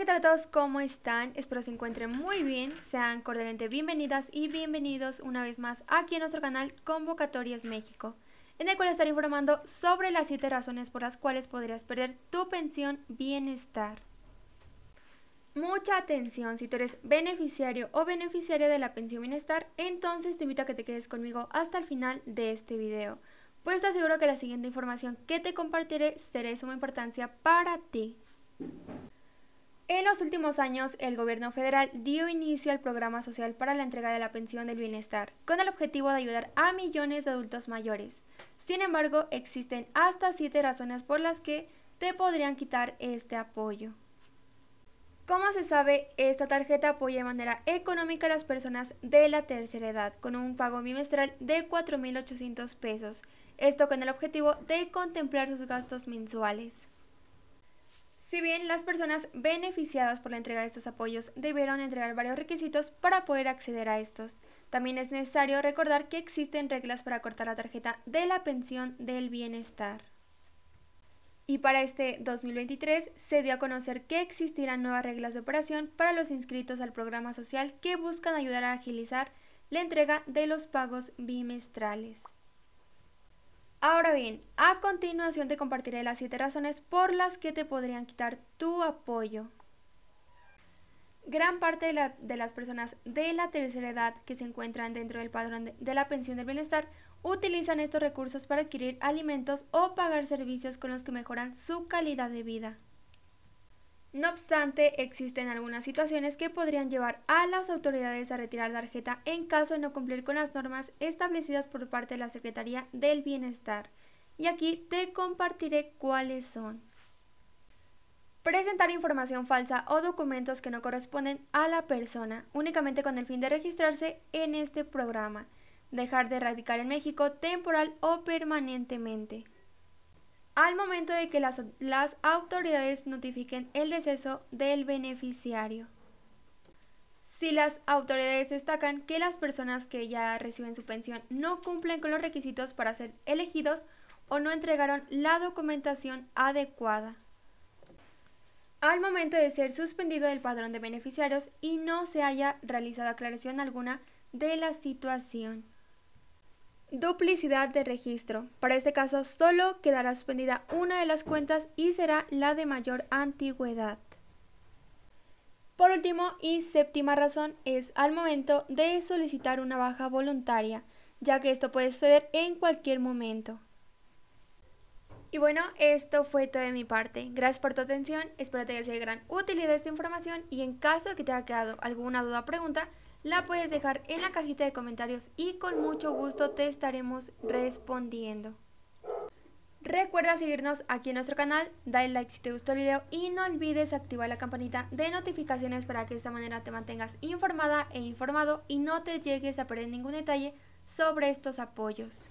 Hola, ¿qué tal a todos? ¿Cómo están? Espero se encuentren muy bien. Sean cordialmente bienvenidas y bienvenidos una vez más aquí en nuestro canal Convocatorias México, en el cual estaré informando sobre las 7 razones por las cuales podrías perder tu pensión bienestar. Mucha atención, si tú eres beneficiario o beneficiaria de la pensión bienestar, entonces te invito a que te quedes conmigo hasta el final de este video, pues te aseguro que la siguiente información que te compartiré será de suma importancia para ti. En los últimos años, el gobierno federal dio inicio al programa social para la entrega de la pensión del bienestar, con el objetivo de ayudar a millones de adultos mayores. Sin embargo, existen hasta siete razones por las que te podrían quitar este apoyo. Como se sabe, esta tarjeta apoya de manera económica a las personas de la tercera edad, con un pago bimestral de 4.800 pesos, esto con el objetivo de contemplar sus gastos mensuales. Si bien las personas beneficiadas por la entrega de estos apoyos debieron entregar varios requisitos para poder acceder a estos, también es necesario recordar que existen reglas para cortar la tarjeta de la pensión del bienestar. Y para este 2023 se dio a conocer que existirán nuevas reglas de operación para los inscritos al programa social que buscan ayudar a agilizar la entrega de los pagos bimestrales. Ahora bien, a continuación te compartiré las 7 razones por las que te podrían quitar tu apoyo. Gran parte de, de, las personas de la tercera edad que se encuentran dentro del padrón de la pensión del bienestar utilizan estos recursos para adquirir alimentos o pagar servicios con los que mejoran su calidad de vida. No obstante, existen algunas situaciones que podrían llevar a las autoridades a retirar la tarjeta en caso de no cumplir con las normas establecidas por parte de la Secretaría del Bienestar. Y aquí te compartiré cuáles son. Presentar información falsa o documentos que no corresponden a la persona, únicamente con el fin de registrarse en este programa. Dejar de radicar en México temporal o permanentemente al momento de que las, autoridades notifiquen el deceso del beneficiario. Si las autoridades destacan que las personas que ya reciben su pensión no cumplen con los requisitos para ser elegidos o no entregaron la documentación adecuada. Al momento de ser suspendido del padrón de beneficiarios y no se haya realizado aclaración alguna de la situación. Duplicidad de registro. Para este caso solo quedará suspendida una de las cuentas y será la de mayor antigüedad. Por último y séptima razón es al momento de solicitar una baja voluntaria, ya que esto puede suceder en cualquier momento. Y bueno, esto fue todo de mi parte. Gracias por tu atención, espero te haya sido de gran utilidad esta información y en caso de que te haya quedado alguna duda o pregunta, la puedes dejar en la cajita de comentarios y con mucho gusto te estaremos respondiendo. Recuerda seguirnos aquí en nuestro canal, dale like si te gustó el video y no olvides activar la campanita de notificaciones para que de esta manera te mantengas informada e informado y no te llegues a perder ningún detalle sobre estos apoyos.